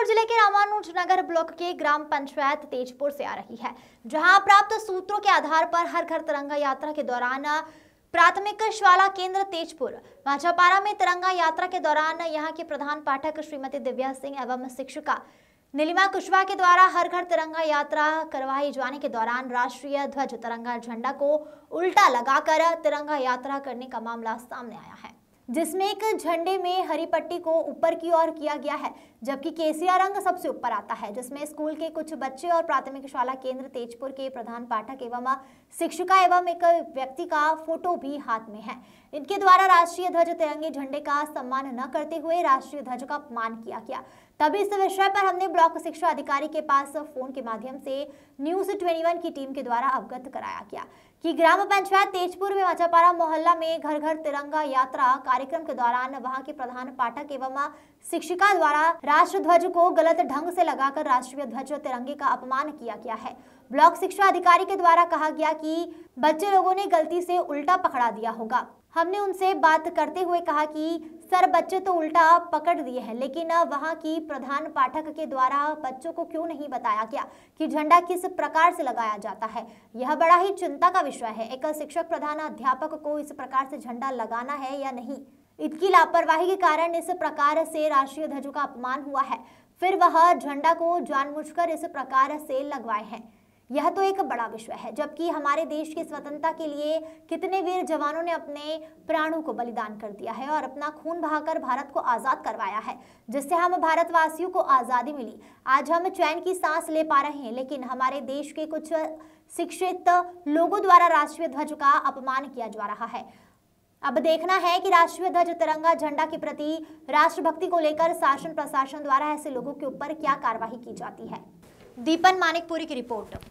जबलपुर जिले के रामानुजनगर ब्लॉक के ग्राम पंचायत तेजपुर से आ रही है जहां प्राप्त सूत्रों के आधार पर हर घर तिरंगा यात्रा के दौरान प्राथमिक शाला केंद्र तेजपुर माझापारा में तिरंगा यात्रा के दौरान यहां के प्रधान पाठक श्रीमती दिव्या सिंह एवं शिक्षिका नीलिमा कुशवाहा के द्वारा हर घर तिरंगा यात्रा करवाए जाने के दौरान राष्ट्रीय ध्वज तिरंगा झंडा को उल्टा लगाकर तिरंगा यात्रा करने का मामला सामने आया है जिसमें एक झंडे में हरी पट्टी को ऊपर की ओर किया गया है जबकि केसिया रंग सबसे ऊपर आता है जिसमें स्कूल के कुछ बच्चे और प्राथमिक शाला केंद्र तेजपुर के प्रधान पाठक एवं शिक्षिका एवं एक व्यक्ति का फोटो भी हाथ में है इनके द्वारा राष्ट्रीय ध्वज तिरंगे झंडे का सम्मान न करते हुए राष्ट्रीय ध्वज का अपमान किया गया तभी इस विषय पर हमने ब्लॉक शिक्षा अधिकारी के पास फोन के माध्यम से न्यूज ट्वेंटी की टीम के द्वारा अवगत कराया गया कि ग्राम पंचायत तेजपुर में मचापारा मोहल्ला में घर घर तिरंगा यात्रा कार्यक्रम के दौरान वहां के प्रधान पाठक एवं शिक्षिका द्वारा राष्ट्र ध्वज को गलत ढंग से लगाकर राष्ट्रीय ध्वज तिरंगे का अपमान किया गया है ब्लॉक शिक्षा अधिकारी के द्वारा कहा गया कि बच्चे लोगों ने गलती से उल्टा पकड़ा दिया होगा हमने उनसे बात करते हुए कहा कि सर बच्चे तो उल्टा पकड़ दिए हैं लेकिन वहाँ की प्रधान पाठक के द्वारा बच्चों को क्यों नहीं बताया गया कि झंडा किस प्रकार से लगाया जाता है यह बड़ा ही चिंता का विषय है एक शिक्षक प्रधान अध्यापक को इस प्रकार से झंडा लगाना है या नहीं इतकी लापरवाही के कारण इस प्रकार से राष्ट्रीय ध्वज का अपमान हुआ है फिर वह झंडा को जानबूझ इस प्रकार से लगवाए हैं यह तो एक बड़ा विषय है जबकि हमारे देश की स्वतंत्रता के लिए कितने वीर जवानों ने अपने प्राणों को बलिदान कर दिया है और अपना खून बहाकर भारत को आज़ाद करवाया है जिससे हम भारतवासियों को आज़ादी मिली आज हम चैन की सांस ले पा रहे हैं लेकिन हमारे देश के कुछ शिक्षित लोगों द्वारा राष्ट्रीय ध्वज का अपमान किया जा रहा है अब देखना है कि राष्ट्रीय ध्वज तिरंगा झंडा के प्रति राष्ट्रभक्ति को लेकर शासन प्रशासन द्वारा ऐसे लोगों के ऊपर क्या कार्रवाई की जाती है दीपन मानिकपुरी की रिपोर्ट